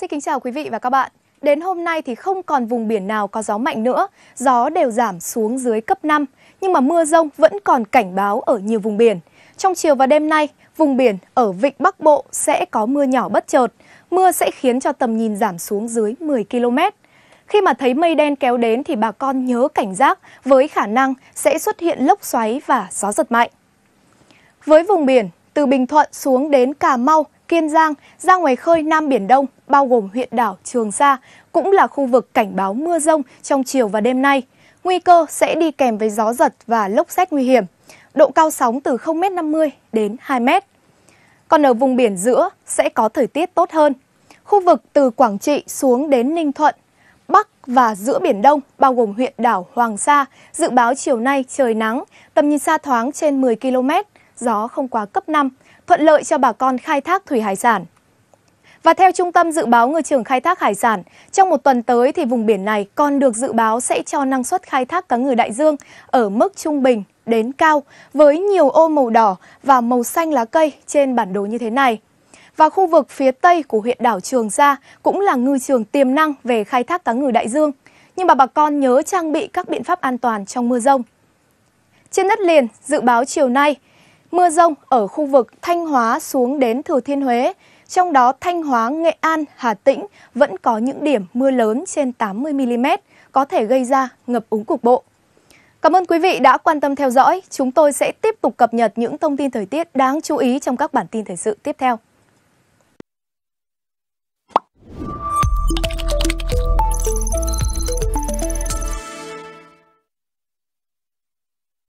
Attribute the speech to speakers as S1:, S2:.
S1: Xin kính chào quý vị và các bạn. Đến hôm nay thì không còn vùng biển nào có gió mạnh nữa, gió đều giảm xuống dưới cấp 5, nhưng mà mưa rông vẫn còn cảnh báo ở nhiều vùng biển. Trong chiều và đêm nay, vùng biển ở vịnh Bắc Bộ sẽ có mưa nhỏ bất chợt, mưa sẽ khiến cho tầm nhìn giảm xuống dưới 10 km. Khi mà thấy mây đen kéo đến thì bà con nhớ cảnh giác với khả năng sẽ xuất hiện lốc xoáy và gió giật mạnh. Với vùng biển từ Bình Thuận xuống đến Cà Mau, Kiên Giang ra ngoài khơi Nam Biển Đông, bao gồm huyện đảo Trường Sa, cũng là khu vực cảnh báo mưa rông trong chiều và đêm nay. Nguy cơ sẽ đi kèm với gió giật và lốc xét nguy hiểm. Độ cao sóng từ 0m50 đến 2m. Còn ở vùng biển giữa sẽ có thời tiết tốt hơn. Khu vực từ Quảng Trị xuống đến Ninh Thuận, Bắc và giữa Biển Đông, bao gồm huyện đảo Hoàng Sa, dự báo chiều nay trời nắng, tầm nhìn xa thoáng trên 10 km, gió không quá cấp 5, thuận lợi cho bà con khai thác thủy hải sản. Và theo Trung tâm Dự báo Ngư trường Khai thác Hải sản, trong một tuần tới thì vùng biển này còn được dự báo sẽ cho năng suất khai thác cá ngừ đại dương ở mức trung bình đến cao với nhiều ô màu đỏ và màu xanh lá cây trên bản đồ như thế này. Và khu vực phía tây của huyện đảo Trường Sa cũng là ngư trường tiềm năng về khai thác cá ngừ đại dương. Nhưng mà bà con nhớ trang bị các biện pháp an toàn trong mưa rông. Trên đất liền, dự báo chiều nay, Mưa rông ở khu vực Thanh Hóa xuống đến Thừa Thiên Huế, trong đó Thanh Hóa, Nghệ An, Hà Tĩnh vẫn có những điểm mưa lớn trên 80mm, có thể gây ra ngập úng cục bộ. Cảm ơn quý vị đã quan tâm theo dõi. Chúng tôi sẽ tiếp tục cập nhật những thông tin thời tiết đáng chú ý trong các bản tin thời sự tiếp theo.